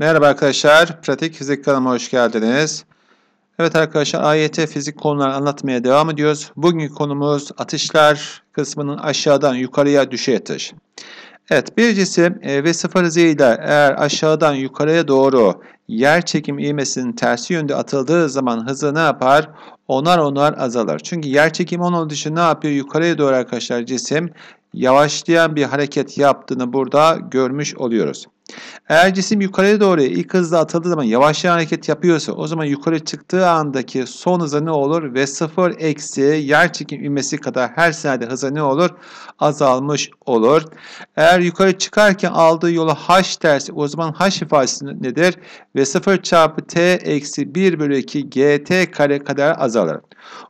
Merhaba arkadaşlar, Pratik Fizik kanalıma hoş geldiniz. Evet arkadaşlar, AYT fizik konuları anlatmaya devam ediyoruz. Bugünkü konumuz atışlar kısmının aşağıdan yukarıya düşe atış. Evet, bir cisim e, ve sıfır ile eğer aşağıdan yukarıya doğru yer çekim ivmesinin tersi yönde atıldığı zaman hızı ne yapar? Onar onar azalır. Çünkü yer çekim onun dışında ne yapıyor? Yukarıya doğru arkadaşlar cisim yavaşlayan bir hareket yaptığını burada görmüş oluyoruz. Eğer cisim yukarıya doğru ilk hızla atıldığı zaman yavaşlayan hareket yapıyorsa o zaman yukarı çıktığı andaki son hıza ne olur? Ve sıfır eksi yer çekim ivmesi kadar her senede hıza ne olur? Azalmış olur. Eğer yukarı çıkarken aldığı yolu h dersi o zaman h ifadesi nedir? Ve sıfır çarpı t eksi 1 bölü 2 gt kare kadar azalır.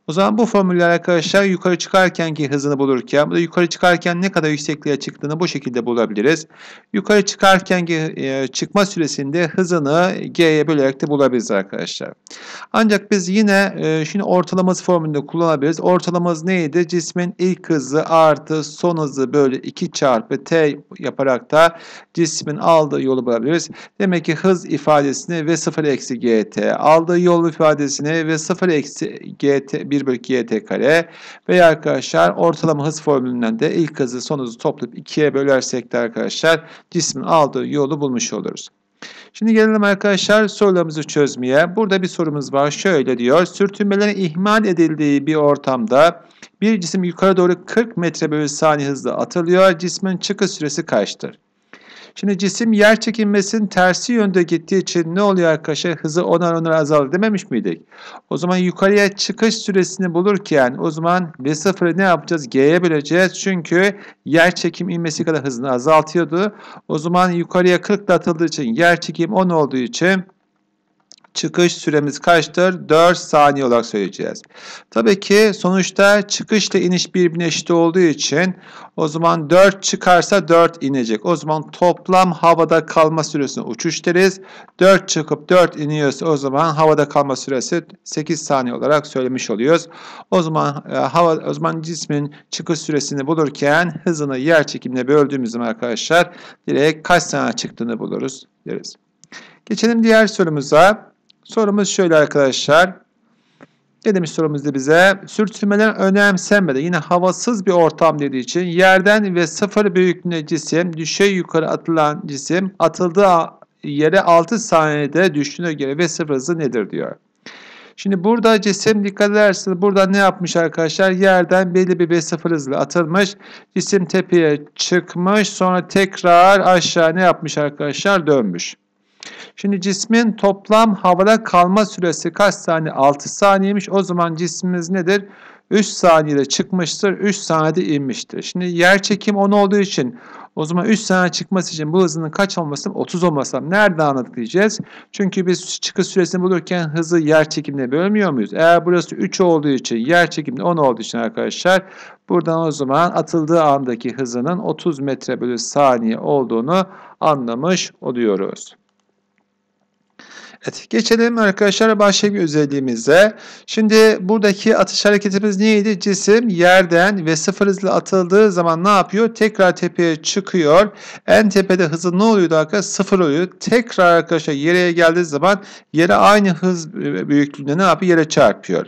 O zaman bu formüller arkadaşlar yukarı çıkarkenki hızını bulurken bu da yukarı çıkarken ne kadar yüksekliğe çıktığını bu şekilde bulabiliriz. Yukarı çıkarken hangi e, çıkma süresinde hızını G'ye bölerek de bulabiliriz arkadaşlar. Ancak biz yine e, şimdi ortalaması formülünde kullanabiliriz. Ortalaması neydi? Cismin ilk hızı artı son hızı böyle 2 çarpı T yaparak da cismin aldığı yolu bulabiliriz. Demek ki hız ifadesini ve 0 eksi GT aldığı yol ifadesini ve 0 eksi GT 1 bölü GT kare veya arkadaşlar ortalama hız formülünden de ilk hızı son hızı toplayıp 2'ye bölersek de arkadaşlar cismin aldığı yol yolu bulmuş oluruz. Şimdi gelelim arkadaşlar sorularımızı çözmeye. Burada bir sorumuz var. Şöyle diyor. Sürtünmelerin ihmal edildiği bir ortamda bir cisim yukarı doğru 40 metre bölü saniye hızla atılıyor. Cismin çıkış süresi kaçtır? Şimdi cisim yer çekilmesinin tersi yönde gittiği için ne oluyor arkadaşlar? Hızı onar onar azaldı dememiş miydik? O zaman yukarıya çıkış süresini bulurken o zaman V0'ı ne yapacağız? G'ye böleceğiz. Çünkü yer çekim inmesi kadar hızını azaltıyordu. O zaman yukarıya 40 atıldığı için yer çekim 10 olduğu için çıkış süremiz kaçtır? 4 saniye olarak söyleyeceğiz. Tabii ki sonuçta çıkışla iniş birbirine eşit olduğu için o zaman 4 çıkarsa 4 inecek. O zaman toplam havada kalma süresini uçuş deriz. 4 çıkıp 4 iniyorsa o zaman havada kalma süresi 8 saniye olarak söylemiş oluyoruz. O zaman e, hava o zaman cismin çıkış süresini bulurken hızını yer çekimine böldüğümüz zaman arkadaşlar direkt kaç saniye çıktığını buluruz deriz. Geçelim diğer sorumuza. Sorumuz şöyle arkadaşlar. Ne demiş sorumuzda bize? Sürtünmeler önemsenmedi. Yine havasız bir ortam dediği için yerden ve sıfır büyüklüğünde cisim düşey yukarı atılan cisim atıldığı yere 6 saniyede düştüğüne göre ve sıfır hızı nedir diyor. Şimdi burada cisim dikkat edersiniz burada ne yapmış arkadaşlar? Yerden belli bir V0 hızla atılmış. Cisim tepeye çıkmış. Sonra tekrar aşağı ne yapmış arkadaşlar? Dönmüş. Şimdi cismin toplam havada kalma süresi kaç saniye? 6 saniyemiş. O zaman cismimiz nedir? 3 saniyede çıkmıştır, 3 saniyede inmiştir. Şimdi yer çekim 10 olduğu için o zaman 3 saniye çıkması için bu hızının kaç olması? 30 olmasa nerede anladık diyeceğiz. Çünkü biz çıkış süresini bulurken hızı yer çekimine bölmüyor muyuz? Eğer burası 3 olduğu için yer çekimde 10 olduğu için arkadaşlar buradan o zaman atıldığı andaki hızının 30 metre bölü saniye olduğunu anlamış oluyoruz. Evet, geçelim arkadaşlar başka bir özelliğimize. Şimdi buradaki atış hareketimiz neydi? Cisim yerden ve sıfır hızla atıldığı zaman ne yapıyor? Tekrar tepeye çıkıyor. En tepede hızı ne oluyordu arkadaşlar? Sıfır oluyor. Tekrar arkadaşlar yere geldiği zaman yere aynı hız büyüklüğünde ne yapıyor? Yere çarpıyor.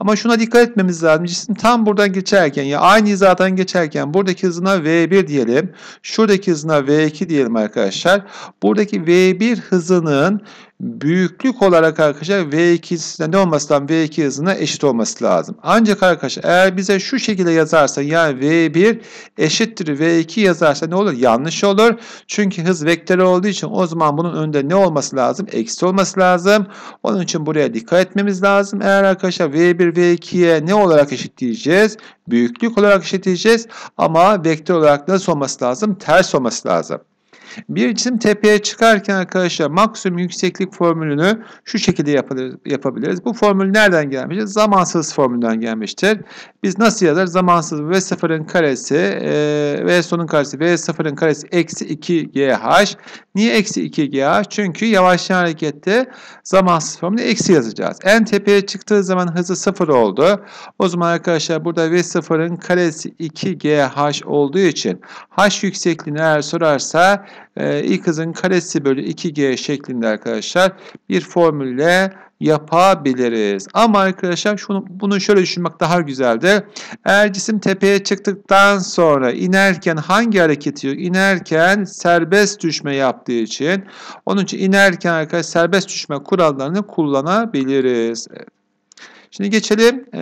Ama şuna dikkat etmemiz lazım. Cisim tam buradan geçerken ya aynı hizadan geçerken buradaki hızına V1 diyelim. Şuradaki hızına V2 diyelim arkadaşlar. Buradaki V1 hızının büyüklük olarak arkadaşlar V2 ne olması lazım? V2 hızına eşit olması lazım. Ancak arkadaşlar eğer bize şu şekilde yazarsa yani V1 eşittir V2 yazarsa ne olur? Yanlış olur. Çünkü hız vektörü olduğu için o zaman bunun önünde ne olması lazım? Eksi olması lazım. Onun için buraya dikkat etmemiz lazım. Eğer arkadaşlar V1 V2'ye ne olarak eşitleyeceğiz? Büyüklük olarak eşitleyeceğiz. Ama vektör olarak nasıl olması lazım? Ters olması lazım. Bir cisim tepeye çıkarken arkadaşlar maksimum yükseklik formülünü şu şekilde yapabiliriz. Bu formül nereden gelmiştir? Zamansız formülden gelmiştir. Biz nasıl yazar? Zamansız v sıfırın karesi e, v sonun karesi v sıfırın karesi eksi 2 gh. Niye eksi 2 gh? Çünkü yavaşlayan harekette zamansız formülü eksi yazacağız. En tepeye çıktığı zaman hızı sıfır oldu. O zaman arkadaşlar burada v sıfırın karesi 2 gh olduğu için h yüksekliğini eğer sorarsa e, i kızın karesi bölü 2g şeklinde arkadaşlar bir formülle yapabiliriz. Ama arkadaşlar şunu, bunu şöyle düşünmek daha güzeldi. Eğer cisim tepeye çıktıktan sonra inerken hangi hareketi yok? İnerken serbest düşme yaptığı için. Onun için inerken arkadaşlar serbest düşme kurallarını kullanabiliriz. Evet. Şimdi geçelim e,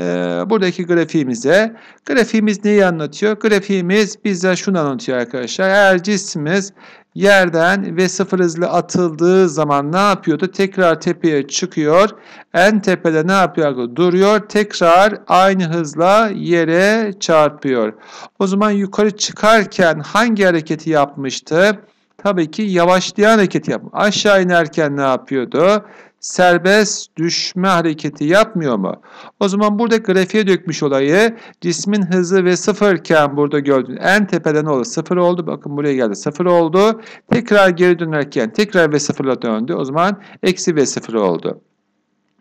buradaki grafiğimize. Grafiğimiz neyi anlatıyor? Grafiğimiz bize şunu anlatıyor arkadaşlar. Eğer cismimiz yerden ve sıfır hızlı atıldığı zaman ne yapıyordu? Tekrar tepeye çıkıyor. En tepede ne yapıyor? Duruyor. Tekrar aynı hızla yere çarpıyor. O zaman yukarı çıkarken hangi hareketi yapmıştı? Tabii ki yavaşlayan hareket yapmış. Aşağı inerken ne yapıyordu? serbest düşme hareketi yapmıyor mu? O zaman burada grafiğe dökmüş olayı cismin hızı ve sıfırken burada gördüğün en tepeden oldu sıfır oldu. Bakın buraya geldi sıfır oldu. Tekrar geri dönerken tekrar ve sıfırla döndü. O zaman eksi ve sıfır oldu.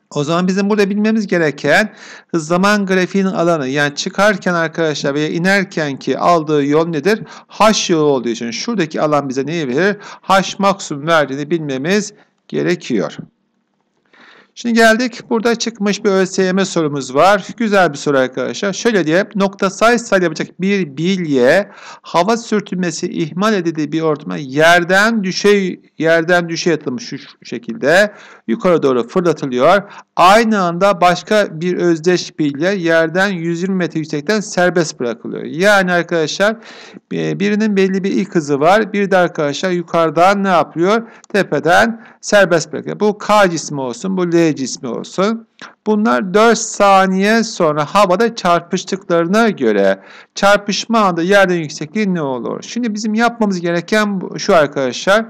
O zaman bizim burada bilmemiz gereken zaman grafiğinin alanı yani çıkarken arkadaşlar veya inerken ki aldığı yol nedir? H yolu olduğu için şuradaki alan bize neyi verir? H maksimum verdiğini bilmemiz gerekiyor. Şimdi geldik. Burada çıkmış bir ÖSYM sorumuz var. Güzel bir soru arkadaşlar. Şöyle diye nokta sayısal yapacak bir bilye hava sürtünmesi ihmal edildiği bir ortama yerden düşey yerden düşey atılmış şu şekilde yukarı doğru fırlatılıyor. Aynı anda başka bir özdeş bilye yerden 120 metre yüksekten serbest bırakılıyor. Yani arkadaşlar e, birinin belli bir ilk hızı var. Bir de arkadaşlar yukarıdan ne yapıyor? Tepeden serbest bırakıyor. Bu K cismi olsun. Bu L cismi olsun. Bunlar 4 saniye sonra havada çarpıştıklarına göre çarpışma anda yerden yüksekliği ne olur? Şimdi bizim yapmamız gereken şu arkadaşlar.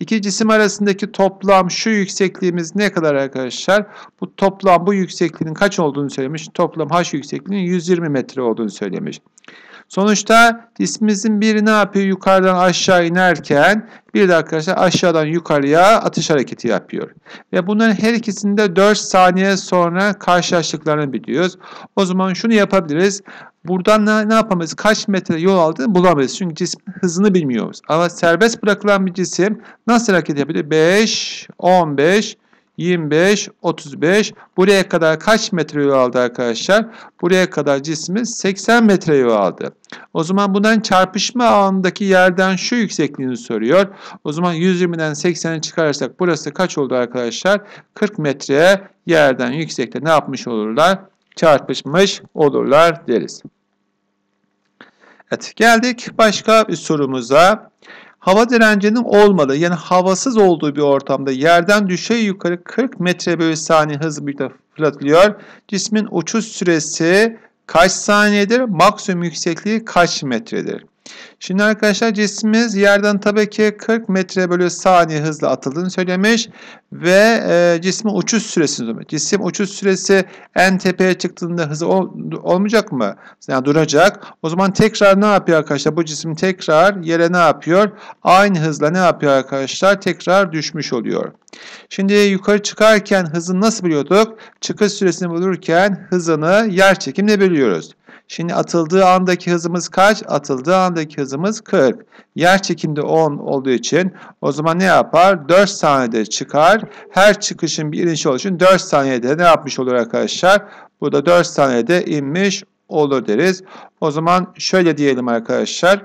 İki cisim arasındaki toplam şu yüksekliğimiz ne kadar arkadaşlar? Bu toplam bu yüksekliğin kaç olduğunu söylemiş. Toplam H yüksekliğinin 120 metre olduğunu söylemiş. Sonuçta cismimizin biri ne yapıyor? Yukarıdan aşağı inerken bir de arkadaşlar aşağıdan yukarıya atış hareketi yapıyor. Ve bunların her ikisinde 4 saniye sonra karşılaştıklarını biliyoruz. O zaman şunu yapabiliriz. Buradan ne, ne yapamayız? Kaç metre yol aldığını bulamayız. Çünkü cismin hızını bilmiyoruz. Ama serbest bırakılan bir cisim nasıl hareket yapabilir? 5, 15, 25, 35. Buraya kadar kaç metre yol aldı arkadaşlar? Buraya kadar cismimiz 80 metre yol aldı. O zaman bundan çarpışma alanındaki yerden şu yüksekliğini soruyor. O zaman 120'den 80'i çıkarırsak burası kaç oldu arkadaşlar? 40 metre yerden yüksekte ne yapmış olurlar? Çarpışmış olurlar deriz. Evet geldik başka bir sorumuza. Hava direncinin olmadığı yani havasız olduğu bir ortamda yerden düşey yukarı 40 metre bölü saniye hız birlikte fırlatılıyor. Cismin uçuş süresi kaç saniyedir? Maksimum yüksekliği kaç metredir? Şimdi arkadaşlar cismimiz yerden tabii ki 40 metre bölü saniye hızla atıldığını söylemiş ve e, cismin uçuş süresini söylemiş. Cisim uçuş süresi en tepeye çıktığında hızı ol, olmayacak mı? Yani duracak. O zaman tekrar ne yapıyor arkadaşlar? Bu cisim tekrar yere ne yapıyor? Aynı hızla ne yapıyor arkadaşlar? Tekrar düşmüş oluyor. Şimdi yukarı çıkarken hızını nasıl biliyorduk? Çıkış süresini bulurken hızını yer çekimle biliyoruz. Şimdi atıldığı andaki hızımız kaç? Atıldığı andaki hızımız 40. Yer çekimde 10 olduğu için o zaman ne yapar? 4 saniyede çıkar. Her çıkışın bir inişi olduğu için 4 saniyede ne yapmış olur arkadaşlar? Bu da 4 saniyede inmiş olur deriz. O zaman şöyle diyelim arkadaşlar.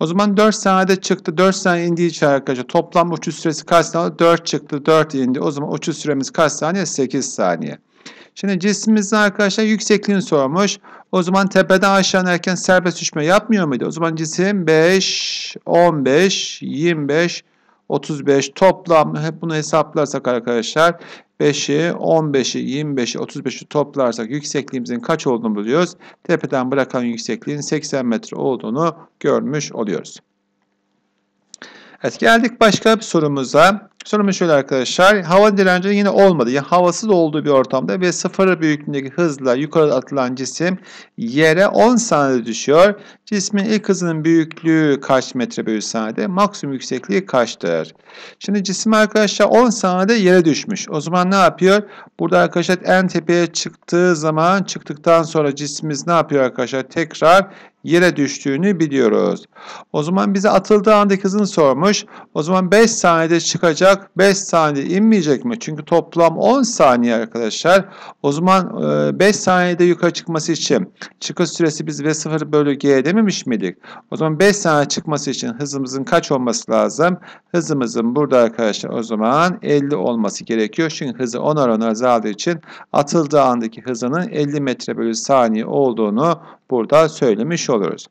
O zaman 4 saniyede çıktı. 4 saniye indiği için arkadaşlar toplam uçuş süresi kaç saniye? 4 çıktı. 4 indi. O zaman uçuş süremiz kaç saniye? 8 saniye. Şimdi cismimizde arkadaşlar yüksekliğini sormuş. O zaman tepeden aşağı inerken serbest düşme yapmıyor muydu? O zaman cisim 5, 15, 25, 35 toplam hep bunu hesaplarsak arkadaşlar 5'i, 15'i, 25'i, 35'i toplarsak yüksekliğimizin kaç olduğunu buluyoruz. Tepeden bırakan yüksekliğin 80 metre olduğunu görmüş oluyoruz. Evet geldik başka bir sorumuza. Sorumuz şöyle arkadaşlar. Hava direnci yine olmadı. Yani havasız olduğu bir ortamda ve sıfır büyüklüğündeki hızla yukarı atılan cisim yere 10 saniyede düşüyor. Cismin ilk hızının büyüklüğü kaç metre bölü saniyede? Maksimum yüksekliği kaçtır? Şimdi cisim arkadaşlar 10 saniyede yere düşmüş. O zaman ne yapıyor? Burada arkadaşlar en tepeye çıktığı zaman çıktıktan sonra cismimiz ne yapıyor arkadaşlar? Tekrar yere düştüğünü biliyoruz. O zaman bize atıldığı andaki hızını sormuş. O zaman 5 saniyede çıkacak olacak? 5 saniye inmeyecek mi? Çünkü toplam 10 saniye arkadaşlar. O zaman 5 e, saniyede yukarı çıkması için çıkış süresi biz V0 bölü G dememiş miydik? O zaman 5 saniye çıkması için hızımızın kaç olması lazım? Hızımızın burada arkadaşlar o zaman 50 olması gerekiyor. Çünkü hızı 10'ar 10'ar azaldığı için atıldığı andaki hızının 50 metre bölü saniye olduğunu burada söylemiş oluruz.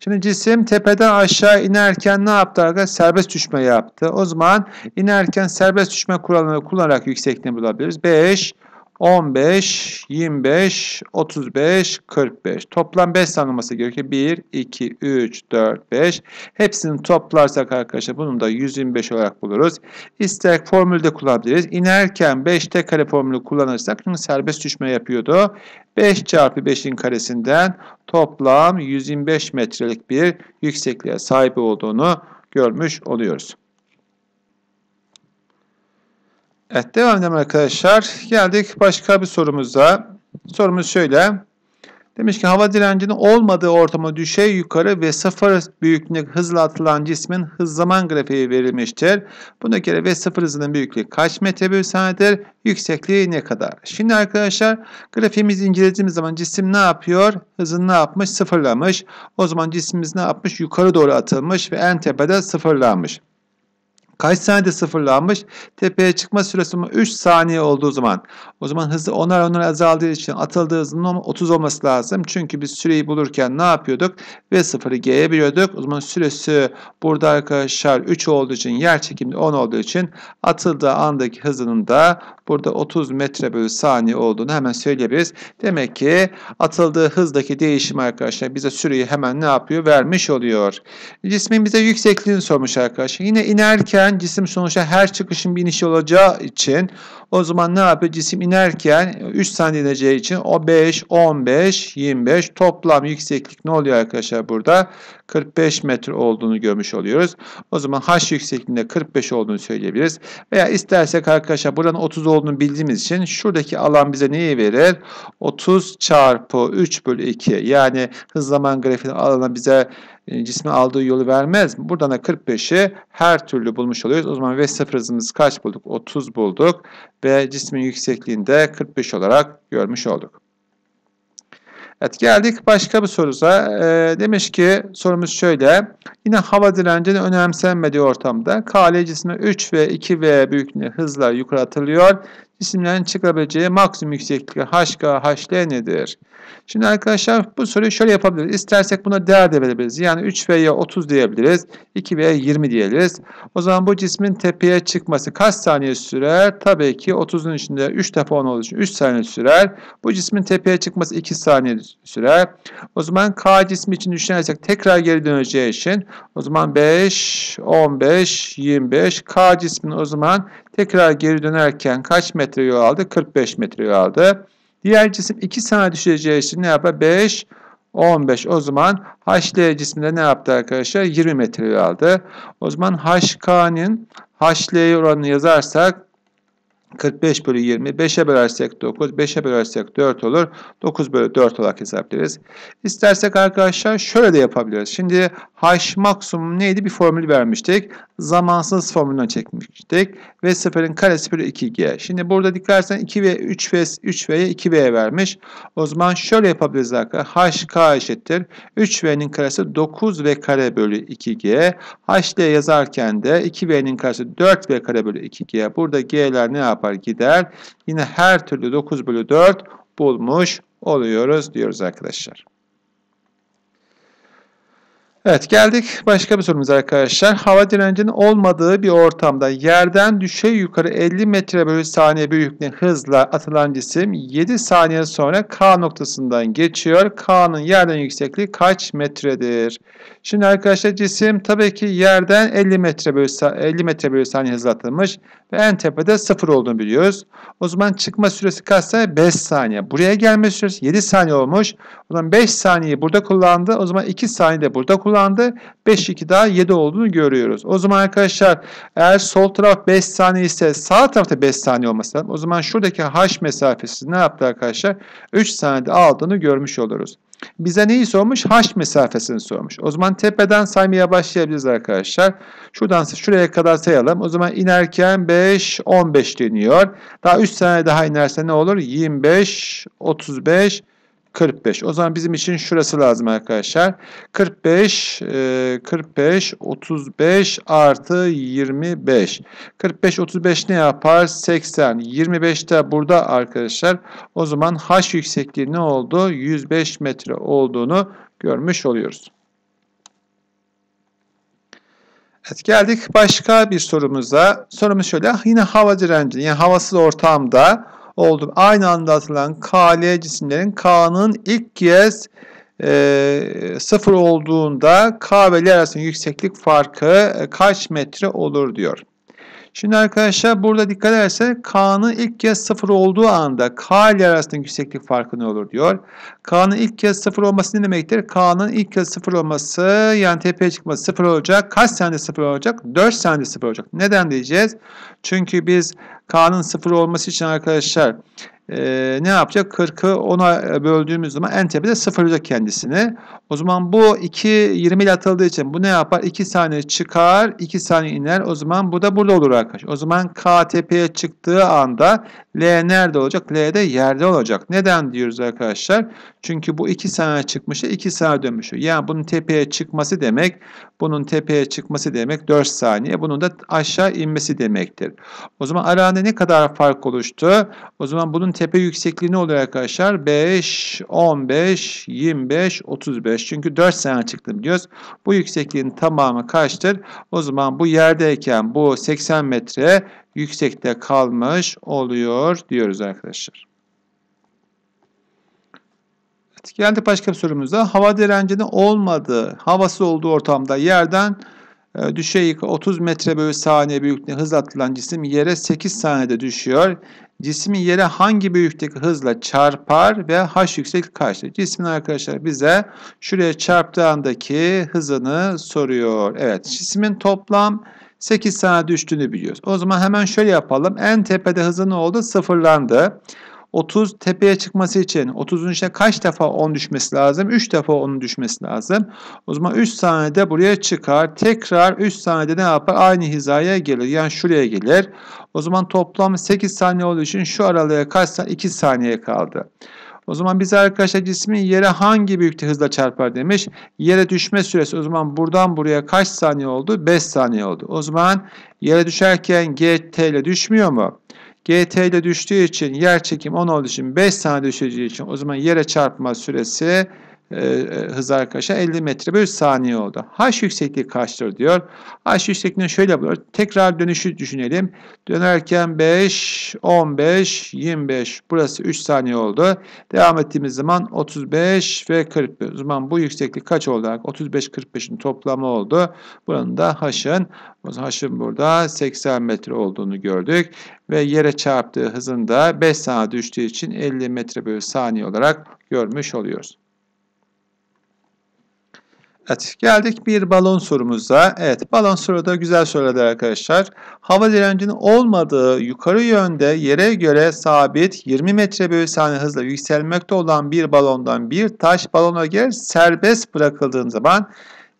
Şimdi cisim tepeden aşağı inerken ne yaptı arkadaşlar? Serbest düşme yaptı. O zaman inerken serbest düşme kuralını kullanarak yüksekliğini bulabiliriz. 5, 15, 25, 35, 45. Toplam 5 tane olması gerekiyor. 1, 2, 3, 4, 5. Hepsini toplarsak arkadaşlar bunu da 125 olarak buluruz. İster formülde kullanabiliriz. İnerken 5 tek kare formülü kullanırsak çünkü serbest düşme yapıyordu. 5 çarpı 5'in karesinden toplam 125 metrelik bir yüksekliğe sahip olduğunu görmüş oluyoruz. Evet devam edelim arkadaşlar. Geldik başka bir sorumuza. Sorumuz şöyle. Demiş ki hava direncinin olmadığı ortama düşey yukarı ve sıfır büyüklüğünde hızla atılan cismin hız zaman grafiği verilmiştir. Buna göre ve sıfır hızının büyüklüğü kaç metre bir saniyedir? Yüksekliği ne kadar? Şimdi arkadaşlar grafiğimizi incelediğimiz zaman cisim ne yapıyor? Hızını ne yapmış? Sıfırlamış. O zaman cismimiz ne yapmış? Yukarı doğru atılmış ve en tepede sıfırlanmış. Kaç saniyede sıfırlanmış? Tepeye çıkma süresi 3 saniye olduğu zaman. O zaman hızı onar onar azaldığı için atıldığı hızın 30 olması lazım. Çünkü biz süreyi bulurken ne yapıyorduk? ve sıfırı G'ye biliyorduk. O zaman süresi burada arkadaşlar 3 olduğu için yer çekimde 10 olduğu için atıldığı andaki hızının da burada 30 metre bölü saniye olduğunu hemen söyleyebiliriz. Demek ki atıldığı hızdaki değişim arkadaşlar bize süreyi hemen ne yapıyor? Vermiş oluyor. Cismin bize yüksekliğini sormuş arkadaşlar. Yine inerken inerken cisim sonuçta her çıkışın bir inişi olacağı için o zaman ne yapıyor? Cisim inerken 3 saniye ineceği için o 5, 15, 25 toplam yükseklik ne oluyor arkadaşlar burada? 45 metre olduğunu görmüş oluyoruz. O zaman H yüksekliğinde 45 olduğunu söyleyebiliriz. Veya istersek arkadaşlar buranın 30 olduğunu bildiğimiz için şuradaki alan bize neyi verir? 30 çarpı 3 bölü 2 yani hız zaman grafiğinin alanı bize ee, cisme aldığı yolu vermez Buradan da 45'i her türlü bulmuş oluyoruz. O zaman V0 hızımız kaç bulduk? 30 bulduk ve cismin yüksekliğinde 45 olarak görmüş olduk. Evet geldik başka bir soruza. E, demiş ki sorumuz şöyle. Yine hava direncini önemsenmediği ortamda KL cismi 3 ve 2 V büyüklüğünde hızla yukarı atılıyor cisimlerin çıkabileceği maksimum yükseklik HK, HL nedir? Şimdi arkadaşlar bu soruyu şöyle yapabiliriz. İstersek buna değer de verebiliriz. Yani 3V'ye 30 diyebiliriz. 2V'ye 20 diyebiliriz. O zaman bu cismin tepeye çıkması kaç saniye sürer? Tabii ki 30'un içinde 3 defa 10 olduğu için 3 saniye sürer. Bu cismin tepeye çıkması 2 saniye sürer. O zaman K cismi için düşünersek tekrar geri döneceği için o zaman 5, 15, 25. K cismin o zaman Tekrar geri dönerken kaç metre yol aldı? 45 metre yol aldı. Diğer cisim 2 saniye düşeceği için ne yapar? 5, 15. O zaman HL cisimde ne yaptı arkadaşlar? 20 metre yol aldı. O zaman HK'nin HL oranını yazarsak 45 bölü 20, 5'e bölersek 9, 5'e bölersek 4 olur. 9 bölü 4 olarak hesaplarız. İstersek arkadaşlar şöyle de yapabiliriz. Şimdi h maksimum neydi? Bir formül vermiştik. Zamansız formülünden çekmiştik. Ve sıfırın karesi bölü 2g. Şimdi burada dikkat etsen, 2 v 3 v 3 v'ye 2 v vermiş. O zaman şöyle yapabiliriz arkadaşlar. h k eşittir. 3 v'nin karesi 9 v kare bölü 2g. h d yazarken de 2 v'nin karesi 4 v kare bölü 2g. Burada g'ler ne yapar? yapar gider. Yine her türlü 9 bölü 4 bulmuş oluyoruz diyoruz arkadaşlar. Evet geldik başka bir sorumuz arkadaşlar. Hava direncinin olmadığı bir ortamda yerden düşe yukarı 50 metre bölü saniye büyüklüğünde hızla atılan cisim 7 saniye sonra K noktasından geçiyor. K'nın yerden yüksekliği kaç metredir? Şimdi arkadaşlar cisim tabii ki yerden 50 metre bölü, 50 metre bölü saniye hızlatılmış ve en tepede 0 olduğunu biliyoruz. O zaman çıkma süresi kaçsa 5 saniye. Buraya gelme süresi 7 saniye olmuş. O zaman 5 saniyeyi burada kullandı. O zaman 2 saniye de burada kullandı. 5 2 daha 7 olduğunu görüyoruz. O zaman arkadaşlar eğer sol taraf 5 saniye ise sağ tarafta 5 saniye olması lazım. O zaman şuradaki h mesafesi ne yaptı arkadaşlar? 3 saniyede aldığını görmüş oluruz. Bize neyi sormuş? H mesafesini sormuş. O zaman tepeden saymaya başlayabiliriz arkadaşlar. Şuradan şuraya kadar sayalım. O zaman inerken 5, 15 dönüyor. Daha 3 sene daha inerse ne olur? 25, 35, 45. O zaman bizim için şurası lazım arkadaşlar. 45, 45, 35 artı 25. 45, 35 ne yapar? 80. 25 de burada arkadaşlar. O zaman h yüksekliği ne oldu? 105 metre olduğunu görmüş oluyoruz. Evet, geldik başka bir sorumuza. Sorumuz şöyle. Yine hava direnci, yani havasız ortamda oldu. Aynı anda atılan KL cisimlerin K'nın ilk kez e, sıfır olduğunda K ve L arasındaki yükseklik farkı e, kaç metre olur diyor. Şimdi arkadaşlar burada dikkat ederse K'nın ilk kez sıfır olduğu anda K ile arasındaki yükseklik farkı ne olur diyor. K'nın ilk kez sıfır olması ne demektir? K'nın ilk kez sıfır olması yani tepeye çıkması sıfır olacak. Kaç saniyede sıfır olacak? 4 saniyede sıfır olacak. Neden diyeceğiz? Çünkü biz K'nın sıfır olması için arkadaşlar ee, ne yapacak? 40'ı 10'a böldüğümüz zaman en tepede sıfırlayacak kendisini. O zaman bu 2 20 ile atıldığı için bu ne yapar? 2 saniye çıkar, 2 saniye iner. O zaman bu da burada olur arkadaşlar. O zaman K çıktığı anda L nerede olacak? L de yerde olacak. Neden diyoruz arkadaşlar? Çünkü bu 2 saniye çıkmış, 2 saniye dönmüş. Yani bunun tepeye çıkması demek, bunun tepeye çıkması demek 4 saniye. Bunun da aşağı inmesi demektir. O zaman aranda ne kadar fark oluştu? O zaman bunun tepe yüksekliği ne oluyor arkadaşlar? 5, 15, 25, 35. Çünkü 4 sene çıktım diyoruz. Bu yüksekliğin tamamı kaçtır? O zaman bu yerdeyken bu 80 metre yüksekte kalmış oluyor diyoruz arkadaşlar. Evet, geldik başka bir sorumuza. Hava direncinin olmadığı, havası olduğu ortamda yerden e, düşey 30 metre bölü saniye büyüklüğünde hız atılan cisim yere 8 saniyede düşüyor cismi yere hangi büyüklükteki hızla çarpar ve h yükseklik kaçtır? Cismin arkadaşlar bize şuraya çarptığındaki hızını soruyor. Evet cismin toplam 8 saniye düştüğünü biliyoruz. O zaman hemen şöyle yapalım. En tepede hızı ne oldu? Sıfırlandı. 30 tepeye çıkması için 30'un işte kaç defa 10 düşmesi lazım? 3 defa 10'un düşmesi lazım. O zaman 3 saniyede buraya çıkar. Tekrar 3 saniyede ne yapar? Aynı hizaya gelir. Yani şuraya gelir. O zaman toplam 8 saniye olduğu için şu aralığa kaç saniye? 2 saniye kaldı. O zaman bize arkadaşlar cismin yere hangi büyüklükte hızla çarpar demiş. Yere düşme süresi o zaman buradan buraya kaç saniye oldu? 5 saniye oldu. O zaman yere düşerken g t ile düşmüyor mu? GT ile düştüğü için yer çekim 10 olduğu için 5 saniye düşeceği için o zaman yere çarpma süresi e, e, hız arkadaşlar 50 metre bölü saniye oldu. H yüksekliği kaçtır diyor. H yüksekliğini şöyle bulur. Tekrar dönüşü düşünelim. Dönerken 5, 15, 25. Burası 3 saniye oldu. Devam ettiğimiz zaman 35 ve 45 O zaman bu yükseklik kaç oldu? 35-45'in toplamı oldu. Buranın da H'ın H'ın burada 80 metre olduğunu gördük. Ve yere çarptığı hızın da 5 saniye düştüğü için 50 metre bölü saniye olarak görmüş oluyoruz. Evet, geldik bir balon sorumuza. Evet, balon soruda güzel sorular arkadaşlar. Hava direncinin olmadığı yukarı yönde yere göre sabit 20 metre bölü saniye hızla yükselmekte olan bir balondan bir taş balona gelir serbest bırakıldığın zaman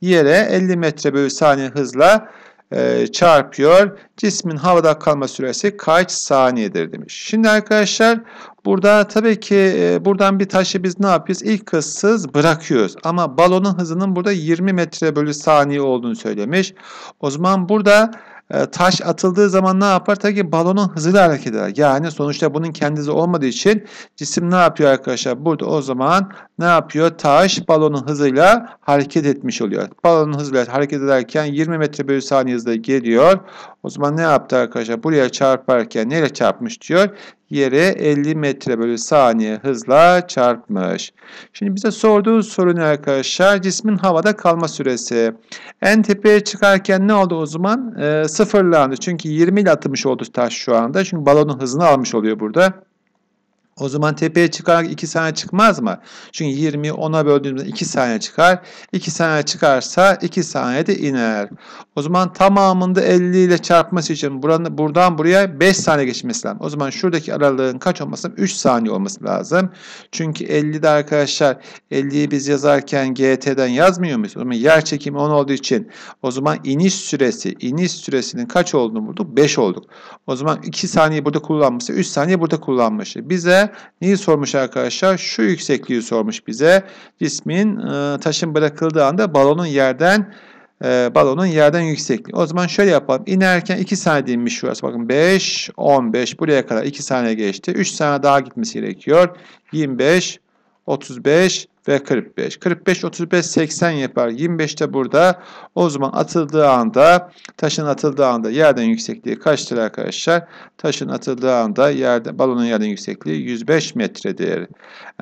yere 50 metre bölü saniye hızla e, çarpıyor. Cismin havada kalma süresi kaç saniyedir demiş. Şimdi arkadaşlar burada tabii ki e, buradan bir taşı biz ne yapıyoruz? İlk hızsız bırakıyoruz. Ama balonun hızının burada 20 metre bölü saniye olduğunu söylemiş. O zaman burada ee, taş atıldığı zaman ne yapar? Tabii ki balonun hızıyla hareket eder. Yani sonuçta bunun kendisi olmadığı için cisim ne yapıyor arkadaşlar? Burada o zaman ne yapıyor? Taş balonun hızıyla hareket etmiş oluyor. Balonun hızıyla hareket ederken 20 metre bölü saniye hızla geliyor. O zaman ne yaptı arkadaşlar? Buraya çarparken nereye çarpmış diyor? Yere 50 metre bölü saniye hızla çarpmış. Şimdi bize sorduğu soru ne arkadaşlar? Cismin havada kalma süresi. En tepeye çıkarken ne oldu o zaman? E, sıfırlandı. Çünkü 20 ile atılmış oldu taş şu anda. Çünkü balonun hızını almış oluyor burada. O zaman tepeye çıkarak 2 saniye çıkmaz mı? Çünkü 20'yi 10'a böldüğümüzde 2 saniye çıkar. 2 saniye çıkarsa 2 saniye de iner. O zaman tamamında 50 ile çarpması için buranın, buradan buraya 5 saniye geçmesi lazım. O zaman şuradaki aralığın kaç olması lazım? 3 saniye olması lazım. Çünkü 50'de arkadaşlar 50'yi biz yazarken GT'den yazmıyor muyuz? O zaman yer çekimi 10 olduğu için o zaman iniş süresi, iniş süresinin kaç olduğunu bulduk? 5 olduk. O zaman 2 saniye burada kullanmışsa 3 saniye burada kullanmıştı. Bize bize? Neyi sormuş arkadaşlar? Şu yüksekliği sormuş bize. Cismin e, taşın bırakıldığı anda balonun yerden e, balonun yerden yüksekliği. O zaman şöyle yapalım. İnerken 2 saniye inmiş şurası. Bakın 5, 15 buraya kadar 2 saniye geçti. 3 saniye daha gitmesi gerekiyor. 25, 35, ve 45. 45, 35, 80 yapar. 25 de burada. O zaman atıldığı anda, taşın atıldığı anda yerden yüksekliği kaçtır arkadaşlar? Taşın atıldığı anda yerde, balonun yerden yüksekliği 105 metredir.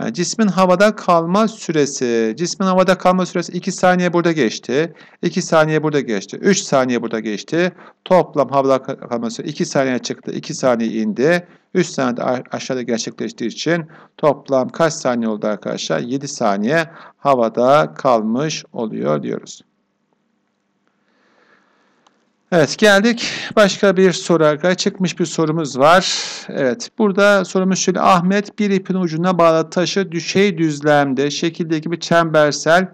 Yani cismin havada kalma süresi. Cismin havada kalma süresi 2 saniye burada geçti. 2 saniye burada geçti. 3 saniye burada geçti. Toplam havada kalma süresi 2 saniye çıktı. 2 saniye indi. 3 saniyede aşağıda gerçekleştiği için toplam kaç saniye oldu arkadaşlar? 7 saniye havada kalmış oluyor diyoruz. Evet geldik başka bir soru arkadaşlar. Çıkmış bir sorumuz var. Evet burada sorumuz şöyle. Ahmet bir ipin ucuna bağlı taşı düşey düzlemde şekildeki bir çembersel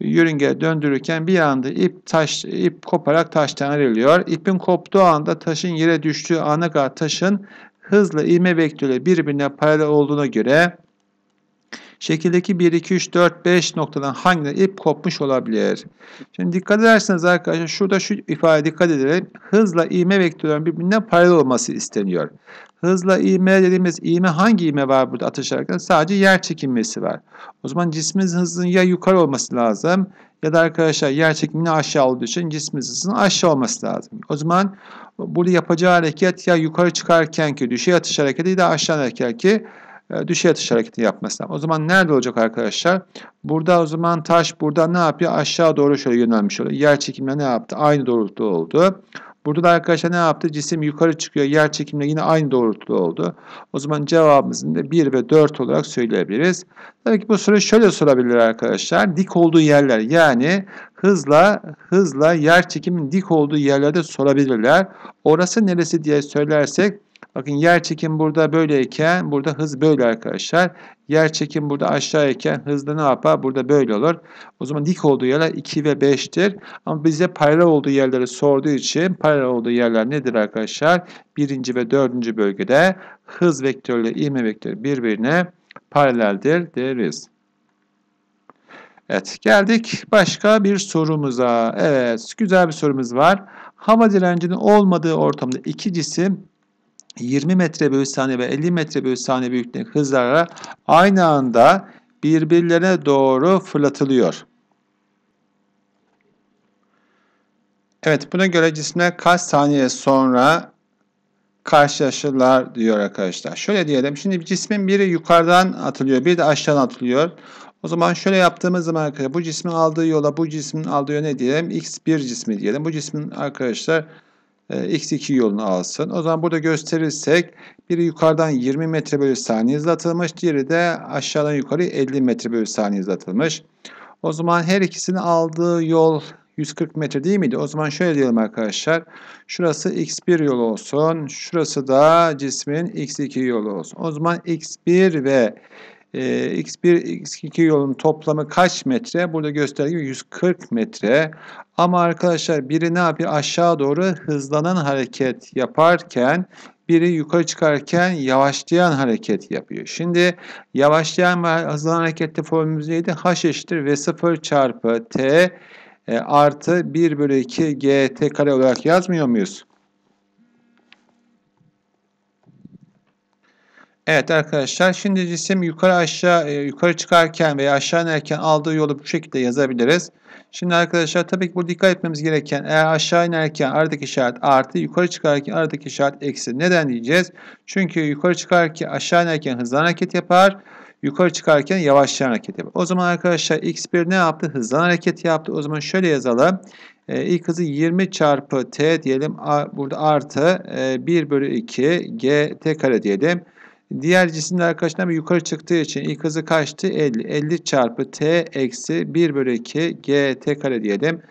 yörüngeye döndürürken bir anda ip taş ip koparak taştan ayrılıyor. İpin koptuğu anda taşın yere düştüğü ana kadar taşın hızla ivme vektörü birbirine paralel olduğuna göre Şekildeki 1, 2, 3, 4, 5 noktadan hangi ip kopmuş olabilir? Şimdi dikkat ederseniz arkadaşlar şurada şu ifade dikkat edelim. Hızla iğme vektörlerin birbirine paralel olması isteniyor. Hızla iğme dediğimiz iğme hangi iğme var burada atış atışarken? Sadece yer çekilmesi var. O zaman cismin hızının ya yukarı olması lazım ya da arkadaşlar yer çekimini aşağı olduğu için cismin hızının aşağı olması lazım. O zaman burada yapacağı hareket ya yukarı çıkarken ki düşey atış hareketi ya da aşağı hareketi ki e, düşe düşey atış hareketi yapması lazım. O zaman nerede olacak arkadaşlar? Burada o zaman taş burada ne yapıyor? Aşağı doğru şöyle yönelmiş oluyor. Yer çekimle ne yaptı? Aynı doğrultuda oldu. Burada da arkadaşlar ne yaptı? Cisim yukarı çıkıyor. Yer çekimle yine aynı doğrultuda oldu. O zaman cevabımızın da 1 ve 4 olarak söyleyebiliriz. Tabii ki bu soru şöyle sorabilir arkadaşlar. Dik olduğu yerler yani hızla hızla yer çekimin dik olduğu yerlerde sorabilirler. Orası neresi diye söylersek Bakın yer çekim burada böyleyken burada hız böyle arkadaşlar. Yer çekim burada aşağıyken hızda ne yapar? Burada böyle olur. O zaman dik olduğu yerler 2 ve 5'tir. Ama bize paralel olduğu yerleri sorduğu için paralel olduğu yerler nedir arkadaşlar? 1. ve 4. bölgede hız vektörüyle ile ivme vektörü birbirine paraleldir deriz. Evet geldik başka bir sorumuza. Evet güzel bir sorumuz var. Hava direncinin olmadığı ortamda iki cisim 20 metre bölü saniye ve 50 metre bölü saniye büyüklüğündeki hızlara aynı anda birbirlerine doğru fırlatılıyor. Evet buna göre cisimler kaç saniye sonra karşılaşırlar diyor arkadaşlar. Şöyle diyelim şimdi cismin biri yukarıdan atılıyor bir de aşağıdan atılıyor. O zaman şöyle yaptığımız zaman arkadaşlar bu cismin aldığı yola bu cismin aldığı yöne diyelim x1 cismi diyelim. Bu cismin arkadaşlar ee, x2 yolunu alsın. O zaman burada gösterirsek biri yukarıdan 20 metre bölü saniye hızla Diğeri de aşağıdan yukarı 50 metre bölü saniye hızla O zaman her ikisini aldığı yol 140 metre değil miydi? O zaman şöyle diyelim arkadaşlar. Şurası x1 yolu olsun. Şurası da cismin x2 yolu olsun. O zaman x1 ve e, ee, x1, x2 yolun toplamı kaç metre? Burada gösterdiği 140 metre. Ama arkadaşlar biri ne yapıyor? Aşağı doğru hızlanan hareket yaparken biri yukarı çıkarken yavaşlayan hareket yapıyor. Şimdi yavaşlayan ve hızlanan harekette formülümüz neydi? H eşittir V0 çarpı T e, artı 1 bölü 2 gt kare olarak yazmıyor muyuz? Evet arkadaşlar şimdi cisim yukarı aşağı e, yukarı çıkarken veya aşağı inerken aldığı yolu bu şekilde yazabiliriz. Şimdi arkadaşlar tabii ki bu dikkat etmemiz gereken eğer aşağı inerken aradaki işaret artı yukarı çıkarken aradaki işaret eksi. Neden diyeceğiz? Çünkü yukarı çıkarken aşağı inerken hızlı hareket yapar. Yukarı çıkarken yavaşlayan hareket yapar. O zaman arkadaşlar x1 ne yaptı? Hızlı hareket yaptı. O zaman şöyle yazalım. E, ilk hızı 20 çarpı t diyelim. A, burada artı e, 1 bölü 2 g t kare diyelim. Diğer cisimler arkadaşlar yukarı çıktığı için ilk hızı kaçtı? 50. 50 çarpı t eksi 1 bölü 2 g t kare diyelim.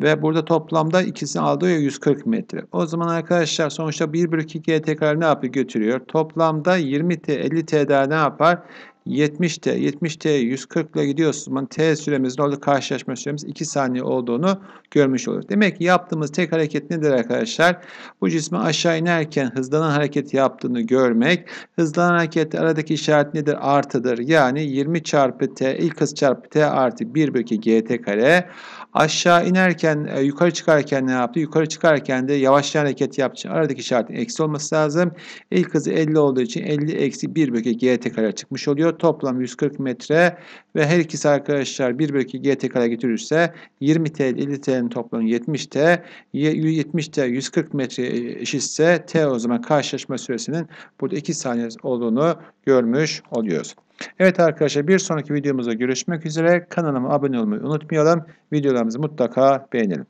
Ve burada toplamda ikisini aldığı 140 metre. O zaman arkadaşlar sonuçta 1 bölü 2 g t kare ne yapıyor? Götürüyor. Toplamda 20 t 50 t daha ne yapar? 70T, 70T 140 ile gidiyorsunuz. Zaman T süremiz ne oldu? Karşılaşma süremiz 2 saniye olduğunu görmüş oluyoruz. Demek ki yaptığımız tek hareket nedir arkadaşlar? Bu cismi aşağı inerken hızlanan hareket yaptığını görmek. Hızlanan harekette aradaki işaret nedir? Artıdır. Yani 20 çarpı T ilk hız çarpı T artı 1 bölü GT kare Aşağı inerken, e, yukarı çıkarken ne yaptı? Yukarı çıkarken de yavaşlayan hareket yapacak. Aradaki şartın eksi olması lazım. İlk hızı 50 olduğu için 50 eksi 1 bölü 2 g tekrar çıkmış oluyor. Toplam 140 metre ve her ikisi arkadaşlar 1 bölü 2 g tekrar getirirse 20 t 50 TL'nin toplamı 70 T. 70 T 140 metre e, eşitse T o zaman karşılaşma süresinin burada 2 saniye olduğunu görmüş oluyoruz. Evet arkadaşlar bir sonraki videomuzda görüşmek üzere. Kanalıma abone olmayı unutmayalım. Videolarımızı mutlaka beğenelim.